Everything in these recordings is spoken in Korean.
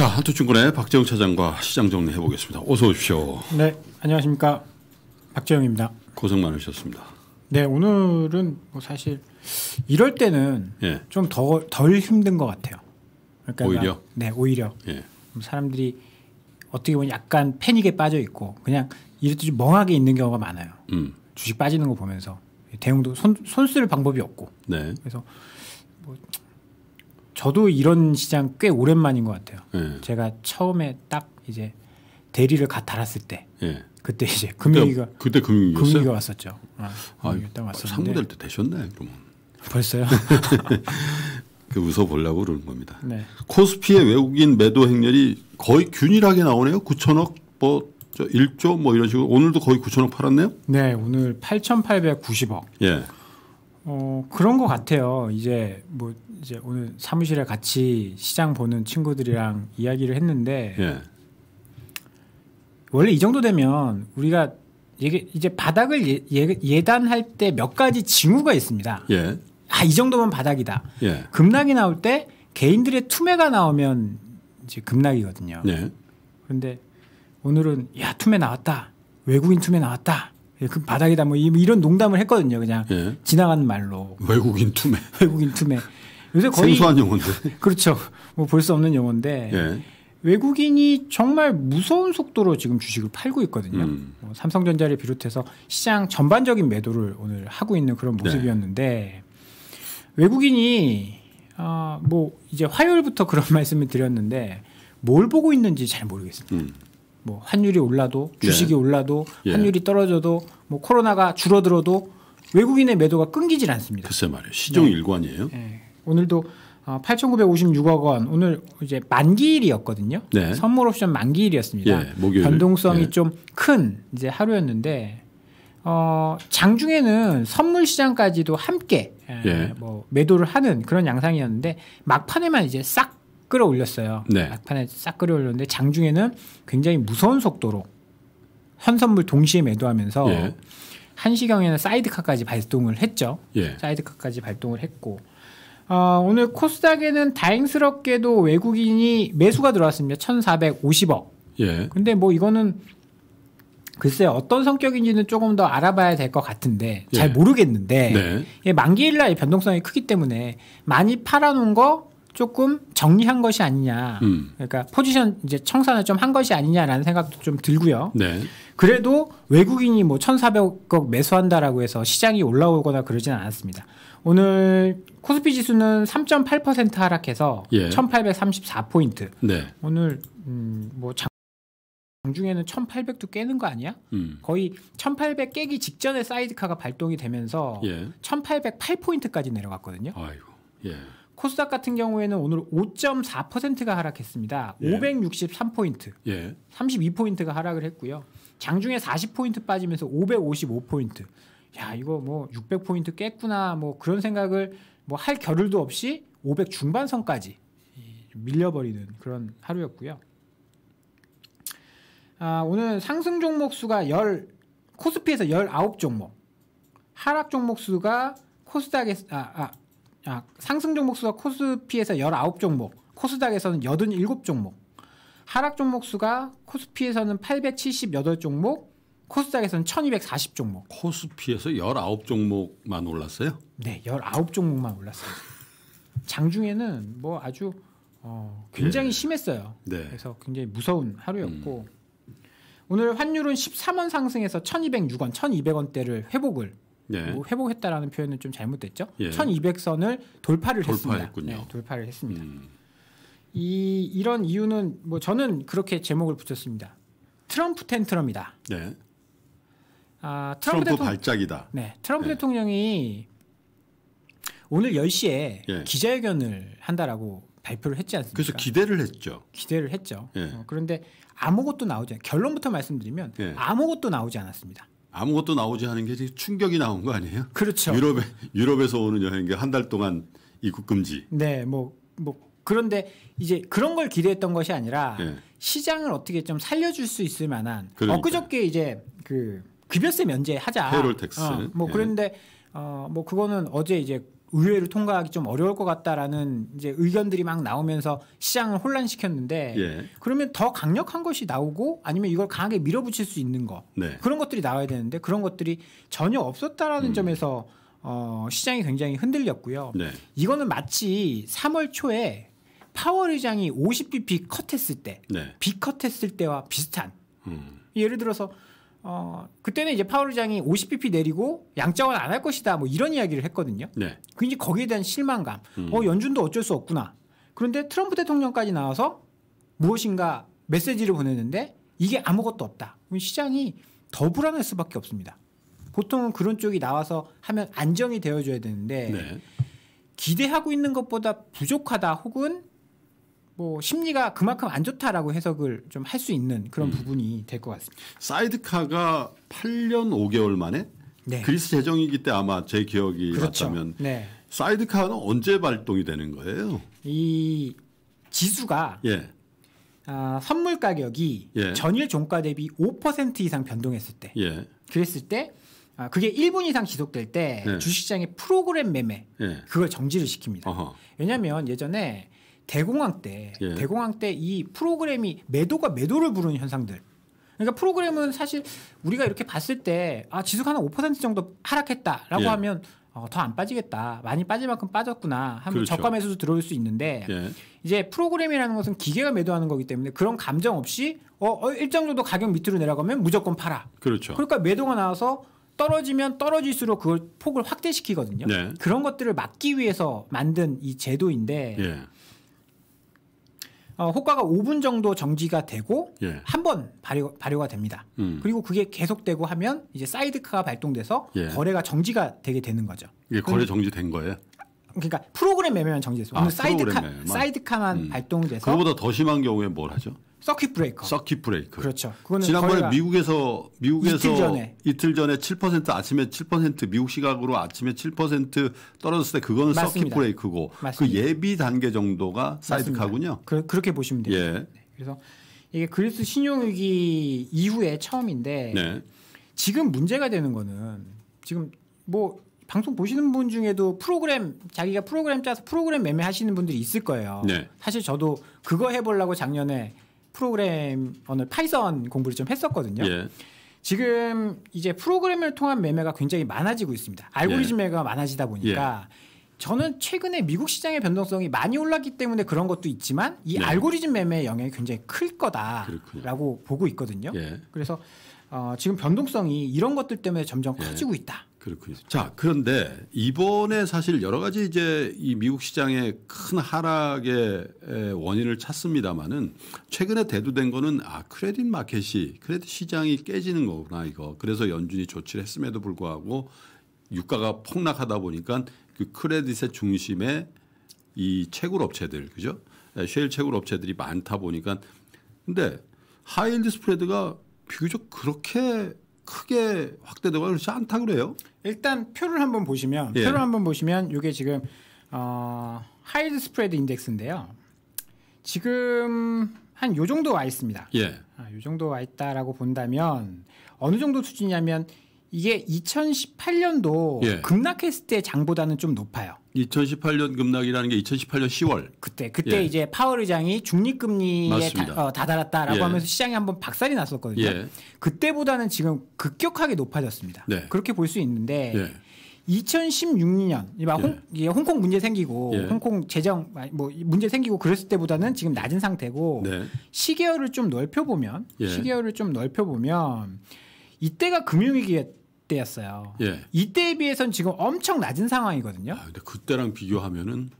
자, 한토증권의 박재영 차장과 시장 정리해 보겠습니다. 어서 오십시오. 네, 안녕하십니까. 박재영입니다. 고생 많으셨습니다. 네, 오늘은 뭐 사실 이럴 때는 예. 좀덜 덜 힘든 것 같아요. 그러니까 오히려? 네, 오히려. 예. 음, 사람들이 어떻게 보면 약간 패닉에 빠져 있고 그냥 이럴 때좀 멍하게 있는 경우가 많아요. 음. 주식 빠지는 거 보면서 대응도 손, 손쓸 방법이 없고. 네. 그래서 뭐 저도 이런 시장 꽤 오랜만인 것 같아요. 예. 제가 처음에 딱 이제 대리를 갓 달았을 때 예. 그때 이제 금융위가 그때, 그때 금융위였어요? 금융위가 왔었죠. 어, 아, 아 딱 왔었는데 상무될 때되셨나 그러면? 벌써요? 그 웃어보려고 그러는 겁니다. 네. 코스피의 외국인 매도 행렬이 거의 균일하게 나오네요. 9천억 뭐 1조 뭐 이런 식으로 오늘도 거의 9천억 팔았네요. 네, 오늘 8,890억. 예. 어, 그런 것 같아요. 이제 뭐 이제 오늘 사무실에 같이 시장 보는 친구들이랑 이야기를 했는데 예. 원래 이 정도 되면 우리가 이게 이제 바닥을 예, 예 단할 때 몇 가지 징후가 있습니다. 예. 아, 이 정도면 바닥이다. 예. 급락이 나올 때 개인들의 투매가 나오면 이제 급락이거든요. 그런데 예. 오늘은 야, 투매 나왔다. 외국인 투매 나왔다. 예, 그바닥이다뭐 이런 농담을 했거든요. 그냥 예. 지나간 말로. 외국인 투매. 외국인 투매. 요새 거의 생소한 용어인데. 그렇죠. 뭐 볼 수 없는 용어인데 예. 외국인이 정말 무서운 속도로 지금 주식을 팔고 있거든요. 음. 뭐 삼성전자를 비롯해서 시장 전반적인 매도를 오늘 하고 있는 그런 네. 모습이었는데 네. 외국인이 어, 뭐 이제 화요일부터 그런 말씀을 드렸는데 뭘 보고 있는지 잘 모르겠습니다. 음. 뭐 환율이 올라도 예. 주식이 예. 올라도 환율이 떨어져도 뭐 코로나가 줄어들어도 외국인의 매도가 끊기질 않습니다. 글쎄 말이에요. 시종 네. 일관이에요. 네. 오늘도 8,956억 어, 원 오늘 이제 만기일이었거든요. 네. 선물 옵션 만기일이었습니다. 예, 목요일. 변동성이 예. 좀큰 이제 하루였는데 어, 장중에는 선물 시장까지도 함께 예, 예. 뭐 매도를 하는 그런 양상이었는데 막판에만 이제 싹 끌어올렸어요. 네. 막판에 싹 끌어올렸는데 장중에는 굉장히 무서운 속도로 현선물 동시에 매도하면서 예. 한시경에는 사이드카까지 발동을 했죠. 예. 사이드카까지 발동을 했고 어, 오늘 코스닥에는 다행스럽게도 외국인이 매수가 들어왔습니다. 1,450억. 예. 근데 뭐 이거는 글쎄 어떤 성격인지는 조금 더 알아봐야 될 것 같은데 잘 예. 모르겠는데 네. 예, 만기일날 변동성이 크기 때문에 많이 팔아놓은 거 조금 정리한 것이 아니냐. 음. 그러니까 포지션 이제 청산을 좀 한 것이 아니냐라는 생각도 좀 들고요. 네. 그래도 외국인이 뭐 1,400억 매수한다라고 해서 시장이 올라오거나 그러지는 않았습니다. 오늘 코스피 지수는 3.8% 하락해서 예. 1,834포인트. 네. 오늘 음, 뭐 장중에는 1800도 깨는 거 아니야? 음. 거의 1800 깨기 직전에 사이드카가 발동이 되면서 예. 1808포인트까지 내려갔거든요. 아이고. 예. 코스닥 같은 경우에는 오늘 5.4%가 하락했습니다. 예. 563포인트. 예. 32포인트가 하락을 했고요. 장중에 40포인트 빠지면서 555포인트. 야, 이거 뭐 600포인트 깼구나. 뭐 그런 생각을 뭐 할 겨를도 없이 500 중반선까지 밀려버리는 그런 하루였고요. 아, 오늘 상승 종목 수가 10, 코스피에서 19종목, 하락 종목 수가 코스닥에, 서 아, 아, 아, 상승 종목 수가 코스피에서 19종목, 코스닥에서는 87종목, 하락 종목 수가 코스피에서는 878종목, 코스닥에서는 1240종목. 코스피에서 19종목만 올랐어요? 네, 19종목만 올랐어요. 장중에는 뭐 아주 어, 굉장히 네. 심했어요. 네. 그래서 굉장히 무서운 하루였고 음. 오늘 환율은 13원 상승해서 1206원, 1200원대를 회복을 네. 뭐 회복했다라는 표현은 좀 잘못됐죠. 예. 1200선을 돌파를 했습니다 네, 돌파를 했습니다. 음. 이 이런 이유는 뭐 저는 그렇게 제목을 붙였습니다. 트럼프 텐트럼이다. 네. 아, 트럼프, 트럼프 대통 발작이다. 네. 트럼프 네. 대통령이 오늘 10시에 예. 기자회견을 한다라고 발표를 했지 않습니까? 그래서 기대를 했죠. 기대를 했죠. 예. 어, 그런데 아무것도 나오지 않 결론부터 말씀드리면 예. 아무것도 나오지 않았습니다. 아무것도 나오지 않은 게 충격이 나온 거 아니에요? 그렇죠. 유럽에 유럽에서 오는 여행객 한 달 동안 입국 금지. 네, 뭐뭐 뭐 그런데 이제 그런 걸 기대했던 것이 아니라 네. 시장을 어떻게 좀 살려줄 수 있을 만한 그러니까. 엊그저께 이제 그 급여세 면제하자. 페롤 텍스. 어, 뭐 예. 그런데 어뭐 그거는 어제 이제 의회를 통과하기 좀 어려울 것 같다라는 이제 의견들이 막 나오면서 시장을 혼란시켰는데 예. 그러면 더 강력한 것이 나오고 아니면 이걸 강하게 밀어붙일 수 있는 거 네. 그런 것들이 나와야 되는데 그런 것들이 전혀 없었다라는 음. 점에서 어, 시장이 굉장히 흔들렸고요. 네. 이거는 마치 3월 초에 파월 의장이 50bp 컷했을 때, 네. 비컷했을 때와 비슷한. 음. 예를 들어서 어, 그때는 이제 파월장이 5 0 p p 내리고 양자원 안할 것이다 뭐 이런 이야기를 했거든요. 네. 그이 그러니까 거기에 대한 실망감. 음. 어, 연준도 어쩔 수 없구나. 그런데 트럼프 대통령까지 나와서 무엇인가 메시지를 보냈는데 이게 아무것도 없다. 시장이 더 불안할 수밖에 없습니다. 보통은 그런 쪽이 나와서 하면 안정이 되어줘야 되는데 네. 기대하고 있는 것보다 부족하다 혹은 뭐 심리가 그만큼 안 좋다라고 해석을 좀 할 수 있는 그런 음. 부분이 될 것 같습니다. 사이드카가 8년 5개월 만에 네. 그리스 재정위기 때 아마 제 기억이 그렇죠. 맞다면 네. 사이드카는 언제 발동이 되는 거예요? 이 지수가 예. 아, 선물 가격이 예. 전일 종가 대비 5% 이상 변동했을 때 예. 그랬을 때 아, 그게 1분 이상 지속될 때주식장의 네. 프로그램 매매 예. 그걸 정지를 시킵니다. 어허. 왜냐하면 예전에 대공황 때 예. 대공황 때 이 프로그램이 매도가 매도를 부르는 현상들. 그러니까 프로그램은 사실 우리가 이렇게 봤을 때아지속 하나 5% 정도 하락했다라고 예. 하면 어, 더 안 빠지겠다. 많이 빠질 만큼 빠졌구나 하면 그렇죠. 저가 매수도 들어올 수 있는데 예. 이제 프로그램이라는 것은 기계가 매도하는 거기 때문에 그런 감정 없이 어, 어 일정 정도 가격 밑으로 내려가면 무조건 팔아. 그렇죠. 그러니까 매도가 나와서 떨어지면 떨어질수록 그걸 폭을 확대시키거든요. 네. 그런 것들을 막기 위해서 만든 이 제도인데 예. 어, 효과가 5분 정도 정지가 되고 예. 한번 발효, 발효가 됩니다. 음. 그리고 그게 계속되고 하면 이제 사이드카가 발동돼서 예. 거래가 정지가 되게 되는 거죠. 이게 거래 정지된 거예요? 그러니까 프로그램 매매만 정지됐어요. 아, 사이드카 사이드카만 음. 발동돼서 그보다 더 심한 경우에 뭘 하죠? 서킷 브레이커. 서킷 브레이커. 그렇죠. 지난번에 미국에서 미국에서 이틀 전에 이틀 전에 7% 아침에 7% 미국 시각으로 아침에 7% 떨어졌을 때 그거는 서킷 브레이크고 그 맞습니다. 그 예비 단계 정도가 사이드카군요. 그, 렇게 보시면 돼요. 예. 네. 그래서 이게 그리스 신용 위기 이후에 처음인데 네. 지금 문제가 되는 거는 지금 뭐 방송 보시는 분 중에도 프로그램 자기가 프로그램 짜서 프로그램 매매하시는 분들이 있을 거예요. 네. 사실 저도 그거 해보려고 작년에 프로그램 언어 파이썬 공부를 좀 했었거든요. 예. 지금 이제 프로그램을 통한 매매가 굉장히 많아지고 있습니다. 알고리즘 예. 매매가 많아지다 보니까 예. 저는 최근에 미국 시장의 변동성이 많이 올랐기 때문에 그런 것도 있지만 이 네. 알고리즘 매매의 영향이 굉장히 클 거다라고 보고 있거든요. 예. 그래서 어, 지금 변동성이 이런 것들 때문에 점점 예. 커지고 있다. 그렇군요. 자, 그런데 이번에 사실 여러 가지 이제 이 미국 시장의 큰 하락의 원인을 찾습니다마는 최근에 대두된 거는 아, 크레딧 마켓이 크레딧 시장이 깨지는 거구나 이거. 그래서 연준이 조치를 했음에도 불구하고 유가가 폭락하다 보니까 그 크레딧의 중심에 이 채굴 업체들 그죠? 셰 채굴 업체들이 많다 보니까 근데 하이힐드 스프레드가 비교적 그렇게 크게 확대되고 그렇지 않다 그래요? 일단 표를 한번 보시면 예. 표를 한번 보시면 이게 지금 어, 하이드 스프레드 인덱스인데요. 지금 한 요 정도 와 있습니다. 예. 아, 요 정도 와 있다라고 본다면 어느 정도 수준이냐면 이게 2018년도 예. 급락했을 때 장보다는 좀 높아요. 2018년 급락이라는 게 2018년 10월 그때 그때 예. 이제 파월 의장이 중립 금리에 다, 어, 다다랐다라고 예. 하면서 시장이 한번 박살이 났었거든요. 예. 그때보다는 지금 급격하게 높아졌습니다. 네. 그렇게 볼 수 있는데 2016년 예. 예. 홍, 예. 홍콩 문제 생기고 예. 홍콩 재정 뭐 문제 생기고 그랬을 때보다는 지금 낮은 상태고 네. 시계열을 좀 넓혀 보면 예. 시계열을 좀 넓혀 보면 이때가 금융위기에 때였어요. 예. 이때에 비해선 지금 엄청 낮은 상황이거든요. 아, 근데 그때랑 비교하면은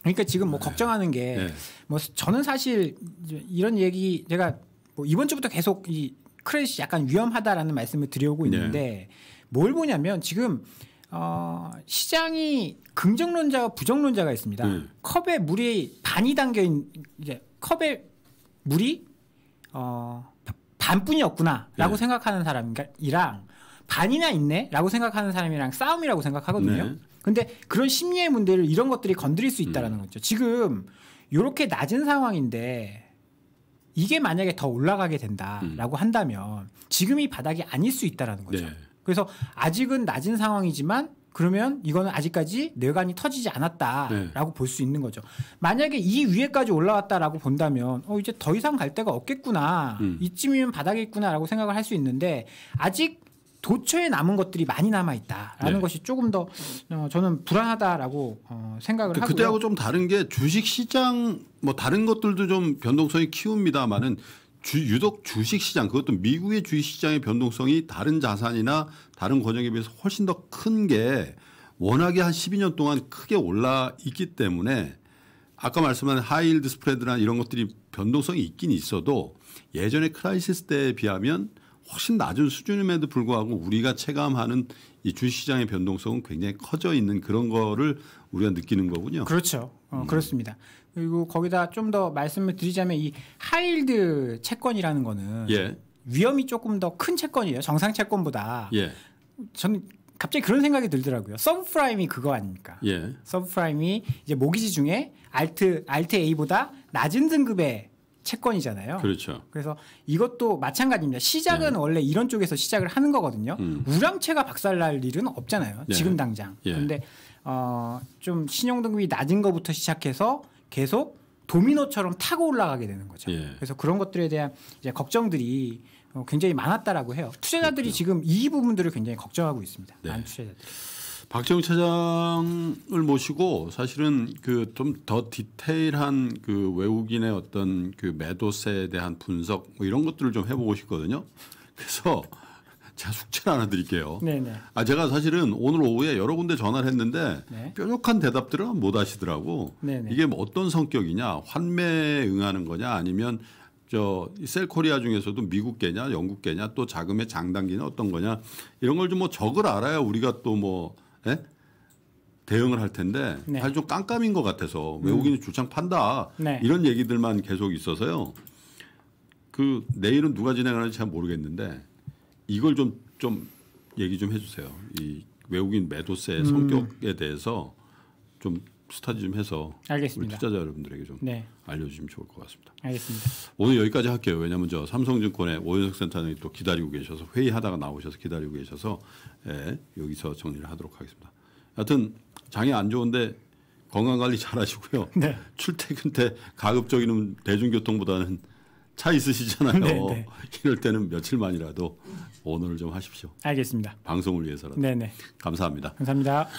그러니까 지금 뭐 네. 걱정하는 게뭐 네. 저는 사실 이런 얘기 제가 뭐 이번 주부터 계속 이 크래시 약간 위험하다라는 말씀을 드려오고 네. 있는데 네. 뭘 보냐면 지금 어 시장이 긍정론자와 부정론자가 있습니다. 네. 컵에 물이 반이 담겨 있는 이제 컵에 물이 어 반뿐이었구나라고 네. 생각하는 사람이랑 반이나 있네라고 생각하는 사람이랑 싸움이라고 생각하거든요. 네. 근데 그런 심리의 문제를 이런 것들이 건드릴 수 음. 있다라는 음. 거죠. 지금 요렇게 낮은 상황인데 이게 만약에 더 올라가게 된다라고 음. 한다면 지금이 바닥이 아닐 수 있다라는 거죠. 네. 그래서 아직은 낮은 상황이지만 그러면 이거는 아직까지 뇌관이 터지지 않았다라고 네. 볼수 있는 거죠. 만약에 이 위에까지 올라왔다라고 본다면 어 이제 더 이상 갈 데가 없겠구나. 음. 이쯤이면 바닥이 있구나라고 생각을 할 수 있는데 아직 도처에 남은 것들이 많이 남아 있다라는 네. 것이 조금 더 어, 저는 불안하다라고 어, 생각을 그러니까 하고 그때하고 좀 다른 게 주식 시장 뭐 다른 것들도 좀 변동성이 키웁니다만은 주, 유독 주식 시장 그것도 미국의 주식 시장의 변동성이 다른 자산이나 다른 권역에 비해서 훨씬 더 큰 게 워낙에 한 12년 동안 크게 올라 있기 때문에 아까 말씀한 하이힐드 스프레드나 이런 것들이 변동성이 있긴 있어도 예전에 크라이시스 때에 비하면 훨씬 낮은 수준임에도 불구하고 우리가 체감하는 이 주시장의 변동성은 굉장히 커져 있는 그런 거를 우리가 느끼는 거군요. 그렇죠. 어, 음. 그렇습니다. 그리고 거기다 좀 더 말씀을 드리자면 이 하일드 채권이라는 거는 예. 위험이 조금 더 큰 채권이에요. 정상 채권보다. 예. 저는 갑자기 그런 생각이 들더라고요. 서브프라임이 그거 아닙니까? 예. 서브프라임이 이제 모기지 중에 알트 알트 A보다 낮은 등급의 채권이잖아요. 그렇죠. 그래서 이것도 마찬가지입니다. 시작은 네. 원래 이런 쪽에서 시작을 하는 거거든요. 음. 우람채가 박살날 일은 없잖아요. 네. 지금 당장. 예. 그런데 어, 좀 신용등급이 낮은 것부터 시작해서 계속 도미노처럼 타고 올라가게 되는 거죠. 예. 그래서 그런 것들에 대한 이제 걱정들이 어, 굉장히 많았다라고 해요. 투자자들이 그렇죠. 지금 이 부분들을 굉장히 걱정하고 있습니다. 네. 안 투자자들. 박정희 차장을 모시고 사실은 그 좀 더 디테일한 그 외국인의 어떤 그 매도세에 대한 분석 뭐 이런 것들을 좀 해보고 싶거든요. 그래서 제가 숙제를 하나 드릴게요. 네네. 아 제가 사실은 오늘 오후에 여러 군데 전화를 했는데 네. 뾰족한 대답들을 못 하시더라고. 네네. 네. 이게 뭐 어떤 성격이냐, 환매에 응하는 거냐, 아니면 저 셀코리아 중에서도 미국계냐, 영국계냐, 또 자금의 장단기는 어떤 거냐 이런 걸 좀 뭐 적을 알아야 우리가 또뭐 예? 대응을 할 텐데 네. 사실 좀 깜깜인 것 같아서 음. 외국인이 음. 주창 판다 네. 이런 얘기들만 계속 있어서요. 그 내일은 누가 진행하는지 잘 모르겠는데 이걸 좀좀 좀 얘기 좀 해주세요. 이 외국인 매도세 음. 성격에 대해서 좀 스타디 좀 해서 알겠습니다. 우리 투자자 여러분들에게 좀 네. 알려주시면 좋을 것 같습니다. 알겠습니다. 오늘 여기까지 할게요. 왜냐하면 저 삼성증권의 오현석 센터장이 또 기다리고 계셔서 회의하다가 나오셔서 기다리고 계셔서 예, 여기서 정리를 하도록 하겠습니다. 여튼 장이 안 좋은데 건강 관리 잘 하시고요. 네. 출퇴근 때 가급적이면 대중교통보다는 차 있으시잖아요. 네네. 네. 이럴 때는 며칠만이라도 오늘을 좀 하십시오. 알겠습니다. 방송을 위해서라도. 네네. 네. 감사합니다. 감사합니다.